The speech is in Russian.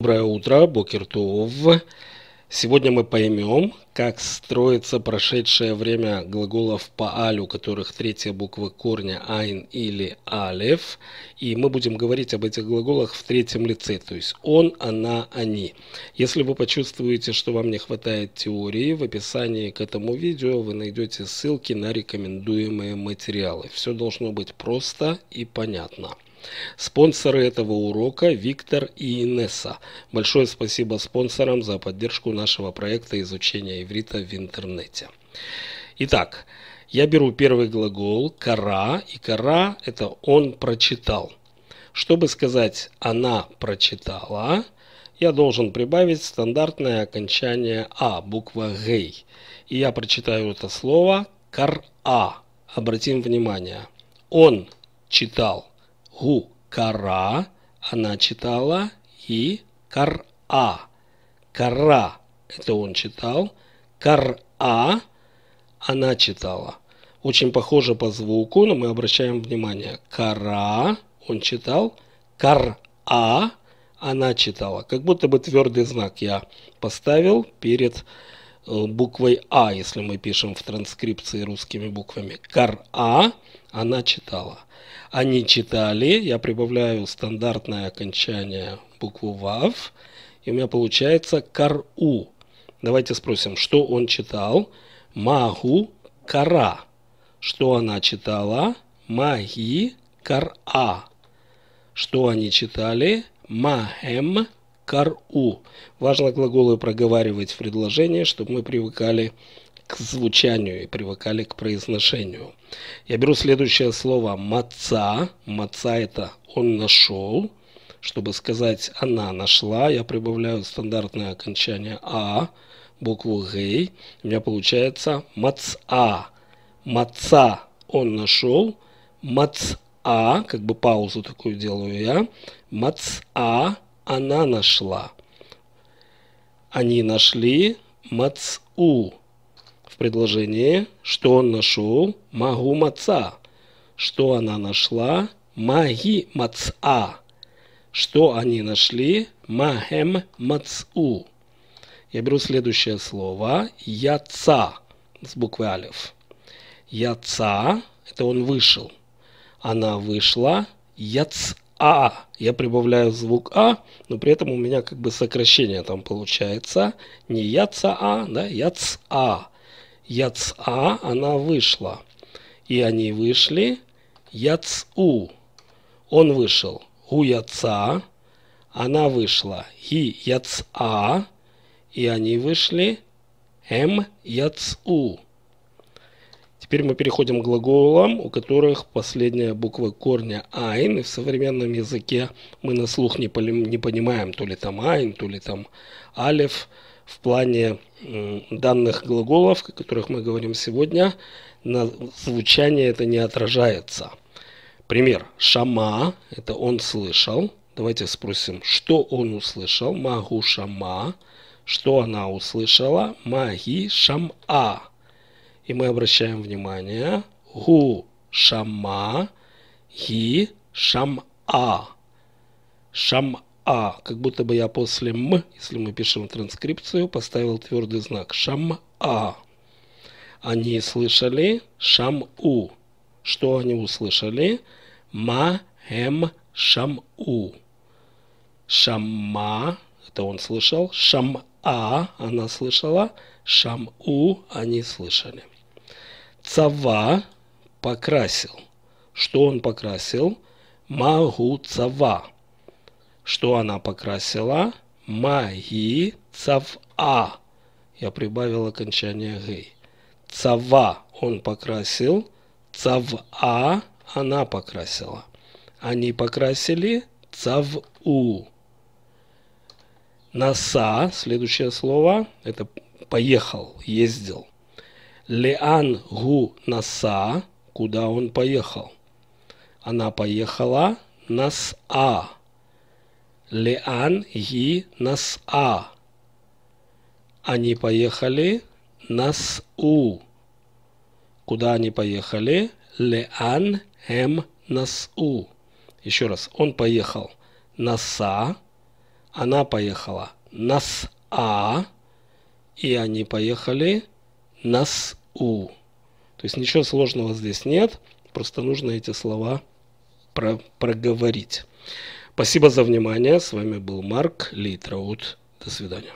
Доброе утро, Бокертов. Сегодня мы поймем, как строится прошедшее время глаголов по алю, которых третья буква корня айн или алев. И мы будем говорить об этих глаголах в третьем лице, то есть он, она, они. Если вы почувствуете, что вам не хватает теории, в описании к этому видео вы найдете ссылки на рекомендуемые материалы. Все должно быть просто и понятно. Спонсоры этого урока Виктор и Инесса. Большое спасибо спонсорам за поддержку нашего проекта изучения иврита в интернете. Итак, я беру первый глагол «кара», и «кара» – это «он прочитал». Чтобы сказать «она прочитала», я должен прибавить стандартное окончание «а», буква «гей». И я прочитаю это слово «кара». Обратим внимание, он читал Гукара она читала и кара. Кара это он читал. Кара она читала. Очень похоже по звуку, но мы обращаем внимание. Кара он читал. Кара она читала. Как будто бы твердый знак я поставил перед Э, буквой А, если мы пишем в транскрипции русскими буквами. Кар-А она читала. Они читали, я прибавляю стандартное окончание букву ВАВ, и у меня получается кар-У. Давайте спросим, что он читал? Магу кара. Что она читала? Маги кара. Что они читали? Махем Кару. Важно глаголы проговаривать в предложении, чтобы мы привыкали к звучанию и привыкали к произношению. Я беру следующее слово «маца». «Маца» – это «он нашел». Чтобы сказать «она нашла», я прибавляю стандартное окончание «а», букву «гей». У меня получается «маца». «Маца» – «он нашел». «Маца» – как бы паузу такую делаю я. «Маца» она нашла. Они нашли Мацу. В предложении, что он нашел, могу Маца. Что она нашла, Маги Маца. Что они нашли, Махем Мацу. Я беру следующее слово Яца с буквы Алиф. Яца – это он вышел. Она вышла Яца. А, я прибавляю звук А, но при этом у меня как бы сокращение там получается. Не Яца А, да, Яц А. Яц А, она вышла. И они вышли. Яц У. Он вышел. У Яца. Она вышла. И Яц А. И они вышли. М Яц У. Теперь мы переходим к глаголам, у которых последняя буква корня «айн», и в современном языке мы на слух не, не понимаем, то ли там «айн», то ли там «алев». В плане данных глаголов, о которых мы говорим сегодня, на звучание это не отражается. Пример. Шама – это он слышал. Давайте спросим, что он услышал. Магу шама. Что она услышала? Маги шама. И мы обращаем внимание. Гу шама, ги шама. Шама. Как будто бы я после м, если мы пишем транскрипцию, поставил твердый знак. Шама. Они слышали шам-у. Что они услышали? Ма м эм, шам-у. Шама, это он слышал. Шам-а, она слышала. Шам-у, они слышали. Цава покрасил. Что он покрасил? Магу Цава. Что она покрасила? Маги цава. Я прибавил окончание гей. Цава он покрасил. Цава она покрасила. Они покрасили цаву. Наса, следующее слово, это поехал, ездил. Леан Гу Наса, куда он поехал? Она поехала нас А. Леан Ги нас А. Они поехали нас У. Куда они поехали? Леан М нас У. Еще раз, он поехал Наса, она поехала Нас А, и они поехали Нас у. То есть ничего сложного здесь нет, просто нужно эти слова про проговорить. Спасибо за внимание. С вами был Марк Лейтраут. До свидания.